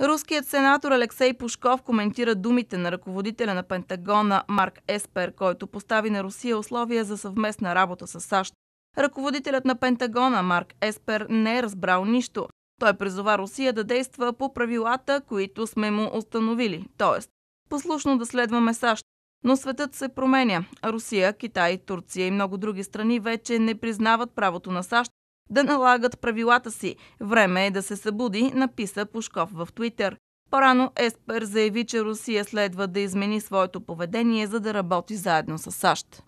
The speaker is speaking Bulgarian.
Руският сенатор Алексей Пушков коментира думите на ръководителя на Пентагона Марк Еспер, който постави на Русия условия за съвместна работа с САЩ. Ръководителят на Пентагона Марк Еспер не е разбрал нищо. Той призова Русия да действа по правилата, които сме му установили, т.е. послушно да следваме САЩ. Но светът се променя. Русия, Китай, Турция и много други страни вече не признават правото на САЩ да налагат правилата си. Време е да се събуди, написа Пушков в Твитър. Порано Еспер заяви, че Русия следва да измени своето поведение, за да работи заедно с САЩ.